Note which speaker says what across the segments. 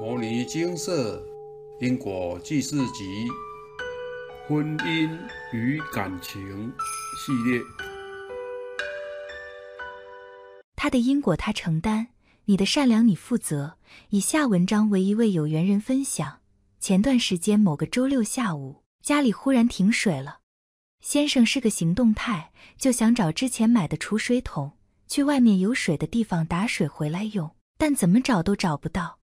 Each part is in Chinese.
Speaker 1: 《摩尼金色因果记事集：婚姻与感情系列》。
Speaker 2: 他的因果他承担，你的善良你负责。以下文章为一位有缘人分享。前段时间某个周六下午，家里忽然停水了。先生是个行动派，就想找之前买的储水桶，去外面有水的地方打水回来用，但怎么找都找不到。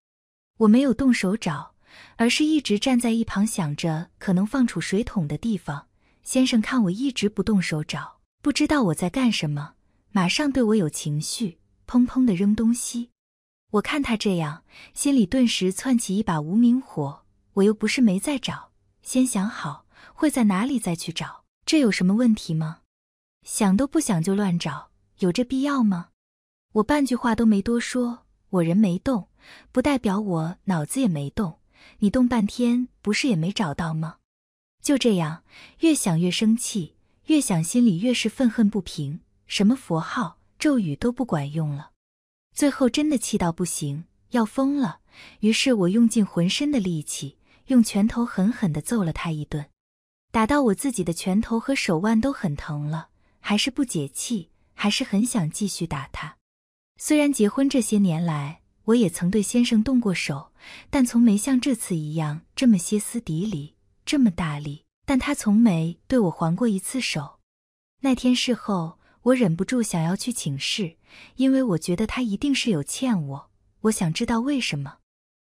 Speaker 2: 我没有动手找，而是一直站在一旁想着可能放储水桶的地方。先生看我一直不动手找，不知道我在干什么，马上对我有情绪，砰砰的扔东西。我看他这样，心里顿时窜起一把无名火。我又不是没在找，先想好会在哪里再去找，这有什么问题吗？想都不想就乱找，有这必要吗？我半句话都没多说。我人没动，不代表我脑子也没动。你动半天，不是也没找到吗？就这样，越想越生气，越想心里越是愤恨不平，什么佛号咒语都不管用了。最后真的气到不行，要疯了。于是我用尽浑身的力气，用拳头狠狠的揍了他一顿，打到我自己的拳头和手腕都很疼了，还是不解气，还是很想继续打他。虽然结婚这些年来，我也曾对先生动过手，但从没像这次一样这么歇斯底里，这么大力。但他从没对我还过一次手。那天事后，我忍不住想要去请示，因为我觉得他一定是有欠我，我想知道为什么。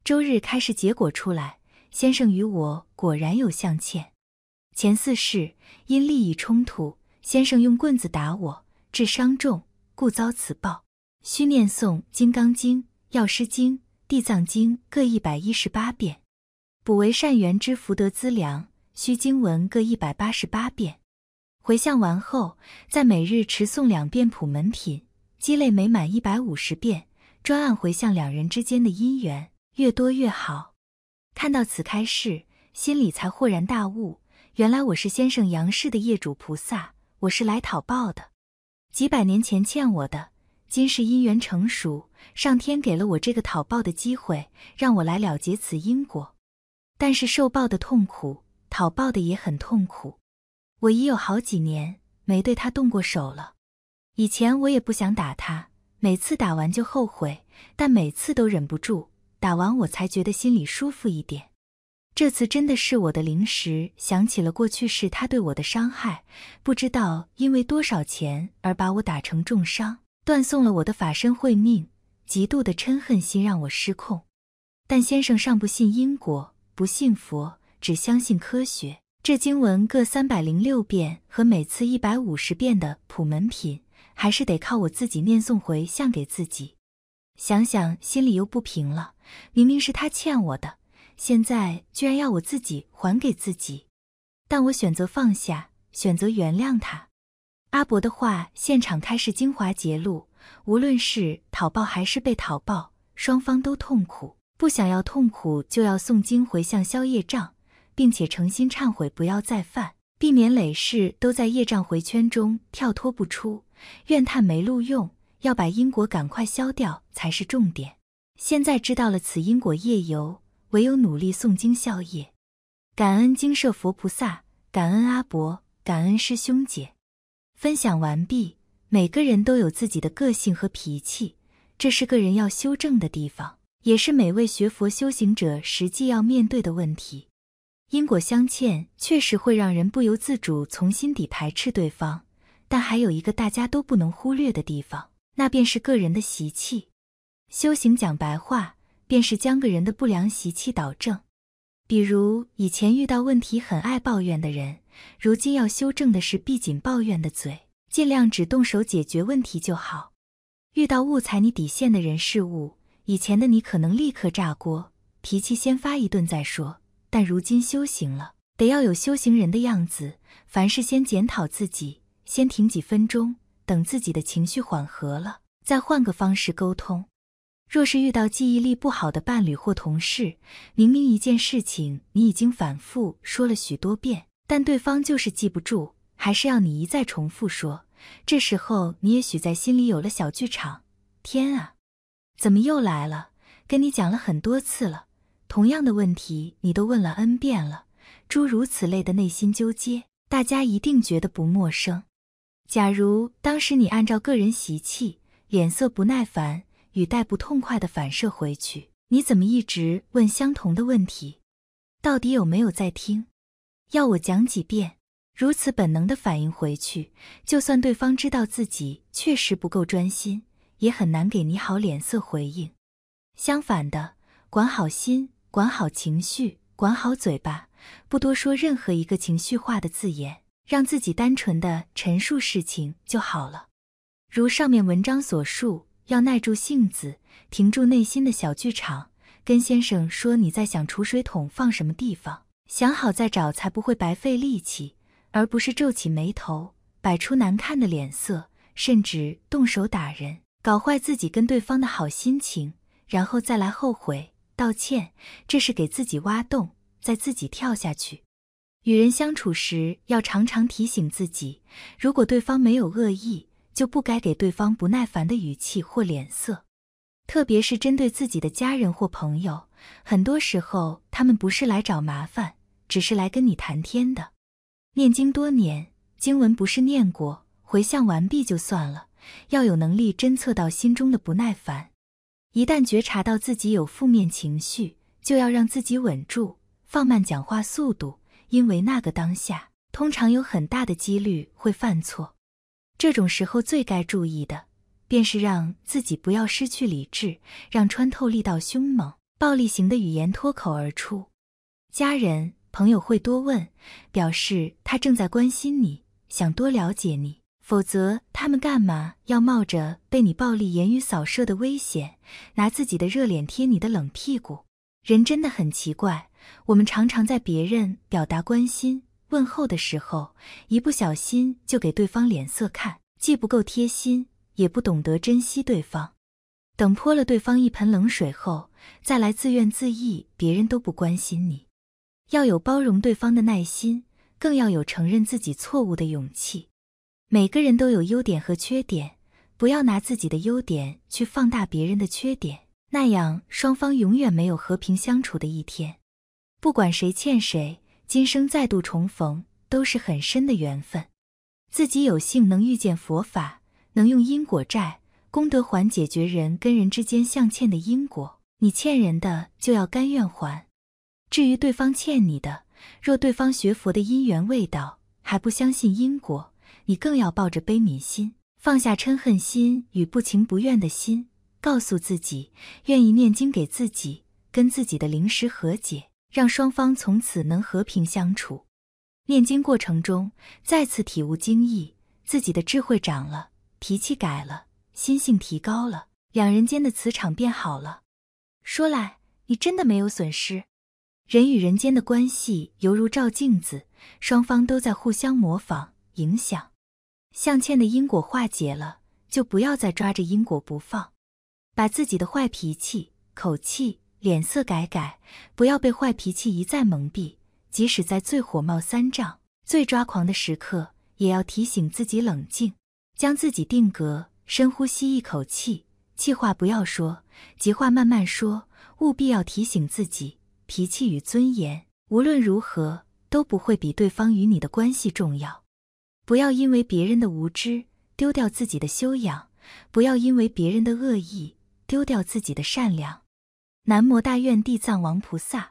Speaker 2: 周日开始，结果出来，先生与我果然有相欠。前四世因利益冲突，先生用棍子打我，致伤重，故遭此报。须念诵《金刚经》《药师经》《地藏经》各一百一十八遍，补为善缘之福德资粮；须经文各一百八十八遍。回向完后，再每日持诵两遍《普门品》，积累每满一百五十遍，专按回向两人之间的因缘，越多越好。看到此开示，心里才豁然大悟：原来我是先生杨氏的业主菩萨，我是来讨报的，几百年前欠我的。今世因缘成熟，上天给了我这个讨报的机会，让我来了结此因果。但是受报的痛苦，讨报的也很痛苦。我已有好几年没对他动过手了。以前我也不想打他，每次打完就后悔，但每次都忍不住。打完我才觉得心里舒服一点。这次真的是我的灵石想起了过去是他对我的伤害，不知道因为多少钱而把我打成重伤。断送了我的法身慧命，极度的嗔恨心让我失控。但先生尚不信因果，不信佛，只相信科学。这经文各三百零六遍和每次一百五十遍的普门品，还是得靠我自己念诵回向给自己。想想心里又不平了，明明是他欠我的，现在居然要我自己还给自己。但我选择放下，选择原谅他。阿伯的话，现场开始精华节录：无论是讨报还是被讨报，双方都痛苦。不想要痛苦，就要诵经回向消业障，并且诚心忏悔，不要再犯，避免累世都在业障回圈中跳脱不出。怨叹没录用，要把因果赶快消掉才是重点。现在知道了此因果业由，唯有努力诵经消业，感恩精舍佛菩萨，感恩阿伯，感恩师兄姐。分享完毕。每个人都有自己的个性和脾气，这是个人要修正的地方，也是每位学佛修行者实际要面对的问题。因果相欠确实会让人不由自主从心底排斥对方，但还有一个大家都不能忽略的地方，那便是个人的习气。修行讲白话，便是将个人的不良习气导正。比如以前遇到问题很爱抱怨的人，如今要修正的是闭紧抱怨的嘴，尽量只动手解决问题就好。遇到误踩你底线的人事物，以前的你可能立刻炸锅，脾气先发一顿再说，但如今修行了，得要有修行人的样子，凡事先检讨自己，先停几分钟，等自己的情绪缓和了，再换个方式沟通。若是遇到记忆力不好的伴侣或同事，明明一件事情你已经反复说了许多遍，但对方就是记不住，还是要你一再重复说。这时候你也许在心里有了小剧场：天啊，怎么又来了？跟你讲了很多次了，同样的问题你都问了 n 遍了，诸如此类的内心纠结，大家一定觉得不陌生。假如当时你按照个人习气，脸色不耐烦。语带不痛快的反射回去，你怎么一直问相同的问题？到底有没有在听？要我讲几遍？如此本能的反应回去，就算对方知道自己确实不够专心，也很难给你好脸色回应。相反的，管好心，管好情绪，管好嘴巴，不多说任何一个情绪化的字眼，让自己单纯的陈述事情就好了。如上面文章所述。要耐住性子，停住内心的小剧场，跟先生说你在想储水桶放什么地方，想好再找，才不会白费力气，而不是皱起眉头，摆出难看的脸色，甚至动手打人，搞坏自己跟对方的好心情，然后再来后悔道歉，这是给自己挖洞，再自己跳下去。与人相处时，要常常提醒自己，如果对方没有恶意。就不该给对方不耐烦的语气或脸色，特别是针对自己的家人或朋友，很多时候他们不是来找麻烦，只是来跟你谈天的。念经多年，经文不是念过，回向完毕就算了。要有能力侦测到心中的不耐烦，一旦觉察到自己有负面情绪，就要让自己稳住，放慢讲话速度，因为那个当下通常有很大的几率会犯错。这种时候最该注意的，便是让自己不要失去理智，让穿透力道凶猛、暴力型的语言脱口而出。家人朋友会多问，表示他正在关心你，想多了解你。否则，他们干嘛要冒着被你暴力言语扫射的危险，拿自己的热脸贴你的冷屁股？人真的很奇怪，我们常常在别人表达关心。问候的时候，一不小心就给对方脸色看，既不够贴心，也不懂得珍惜对方。等泼了对方一盆冷水后，再来自怨自艾，别人都不关心你。要有包容对方的耐心，更要有承认自己错误的勇气。每个人都有优点和缺点，不要拿自己的优点去放大别人的缺点，那样双方永远没有和平相处的一天。不管谁欠谁。今生再度重逢都是很深的缘分，自己有幸能遇见佛法，能用因果债、功德还解决人跟人之间相欠的因果。你欠人的就要甘愿还，至于对方欠你的，若对方学佛的因缘未到，还不相信因果，你更要抱着悲悯心，放下嗔恨心与不情不愿的心，告诉自己愿意念经给自己，跟自己的灵识和解。让双方从此能和平相处。念经过程中，再次体悟经意，自己的智慧长了，脾气改了，心性提高了，两人间的磁场变好了。说来，你真的没有损失。人与人间的关系犹如照镜子，双方都在互相模仿、影响。向欠的因果化解了，就不要再抓着因果不放，把自己的坏脾气、口气。脸色改改，不要被坏脾气一再蒙蔽。即使在最火冒三丈、最抓狂的时刻，也要提醒自己冷静，将自己定格，深呼吸一口气。气话不要说，急话慢慢说。务必要提醒自己，脾气与尊严，无论如何都不会比对方与你的关系重要。不要因为别人的无知丢掉自己的修养，不要因为别人的恶意丢掉自己的善良。南无大愿地藏王菩萨。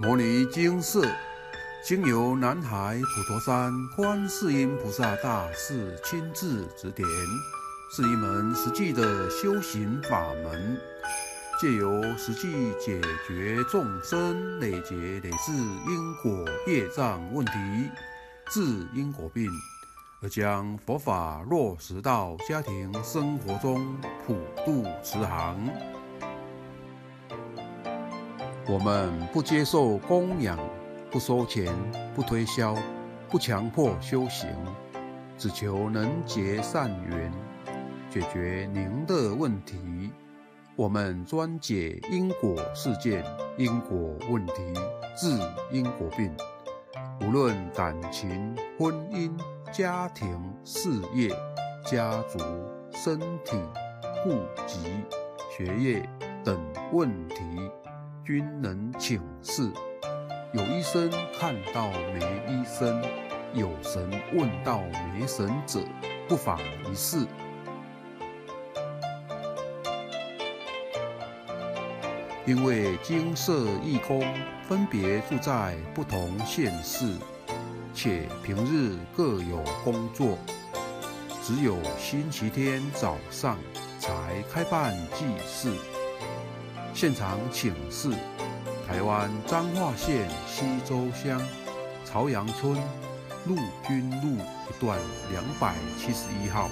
Speaker 1: 摩尼经寺，经由南海普陀山观世音菩萨大士亲自指点，是一门实际的修行法门，借由实际解决众生累劫累世因果业障问题，治因果病。将佛法落实到家庭生活中，普渡慈航。我们不接受供养，不收钱，不推销，不强迫修行，只求能结善缘，解决您的问题。我们专解因果事件、因果问题、治因果病，无论感情、婚姻。家庭、事业、家族、身体、户籍、学业等问题，均能请示。有医生看到没医生，有神问到没神者，不妨一试。因为金色义工分别住在不同县市。且平日各有工作，只有星期天早上才开办祭祀。现场请示：台湾彰化县西周乡朝阳村陆军路一段两百七十一号。